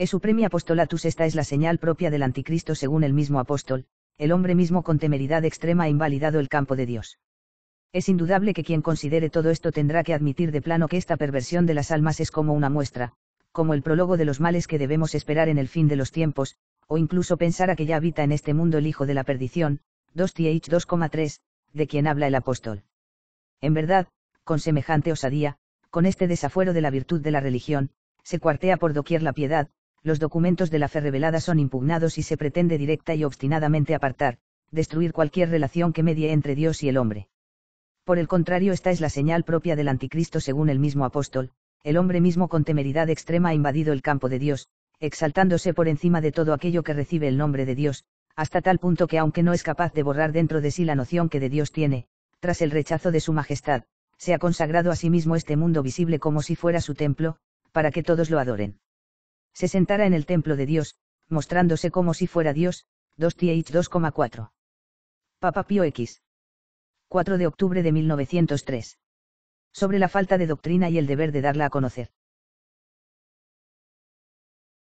Es supremi apostolatus esta es la señal propia del anticristo según el mismo apóstol, el hombre mismo con temeridad extrema ha invalidado el campo de Dios. Es indudable que quien considere todo esto tendrá que admitir de plano que esta perversión de las almas es como una muestra, como el prólogo de los males que debemos esperar en el fin de los tiempos, o incluso pensar a que ya habita en este mundo el hijo de la perdición, 2 TH 2,3, de quien habla el apóstol. En verdad, con semejante osadía, con este desafuero de la virtud de la religión, se cuartea por doquier la piedad, los documentos de la fe revelada son impugnados y se pretende directa y obstinadamente apartar, destruir cualquier relación que medie entre Dios y el hombre. Por el contrario, esta es la señal propia del anticristo según el mismo apóstol, el hombre mismo con temeridad extrema ha invadido el campo de Dios, exaltándose por encima de todo aquello que recibe el nombre de Dios, hasta tal punto que aunque no es capaz de borrar dentro de sí la noción que de Dios tiene, tras el rechazo de su majestad, se ha consagrado a sí mismo este mundo visible como si fuera su templo, para que todos lo adoren se sentara en el templo de Dios, mostrándose como si fuera Dios, 2 TH 2,4. Papa Pío X. 4 de octubre de 1903. Sobre la falta de doctrina y el deber de darla a conocer.